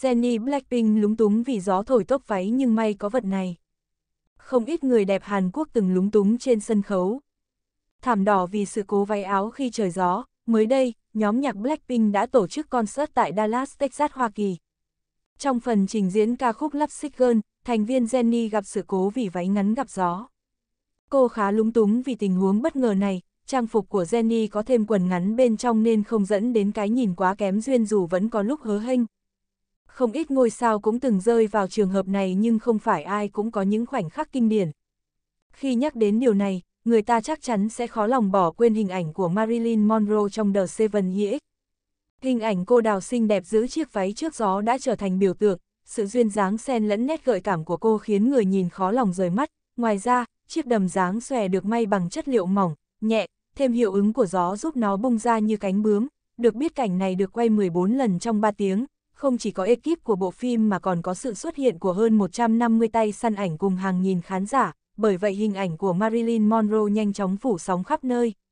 Jenny Blackpink lúng túng vì gió thổi tốc váy nhưng may có vật này. Không ít người đẹp Hàn Quốc từng lúng túng trên sân khấu. Thảm đỏ vì sự cố váy áo khi trời gió, mới đây, nhóm nhạc Blackpink đã tổ chức concert tại Dallas, Texas, Hoa Kỳ. Trong phần trình diễn ca khúc Love Girl, thành viên Jenny gặp sự cố vì váy ngắn gặp gió. Cô khá lúng túng vì tình huống bất ngờ này, trang phục của Jenny có thêm quần ngắn bên trong nên không dẫn đến cái nhìn quá kém duyên dù vẫn có lúc hớ hênh, không ít ngôi sao cũng từng rơi vào trường hợp này nhưng không phải ai cũng có những khoảnh khắc kinh điển. Khi nhắc đến điều này, người ta chắc chắn sẽ khó lòng bỏ quên hình ảnh của Marilyn Monroe trong The Seven Years. Hình ảnh cô đào xinh đẹp giữ chiếc váy trước gió đã trở thành biểu tượng, sự duyên dáng xen lẫn nét gợi cảm của cô khiến người nhìn khó lòng rời mắt. Ngoài ra, chiếc đầm dáng xòe được may bằng chất liệu mỏng, nhẹ, thêm hiệu ứng của gió giúp nó bung ra như cánh bướm. Được biết cảnh này được quay 14 lần trong 3 tiếng, không chỉ có ekip của bộ phim mà còn có sự xuất hiện của hơn 150 tay săn ảnh cùng hàng nghìn khán giả, bởi vậy hình ảnh của Marilyn Monroe nhanh chóng phủ sóng khắp nơi,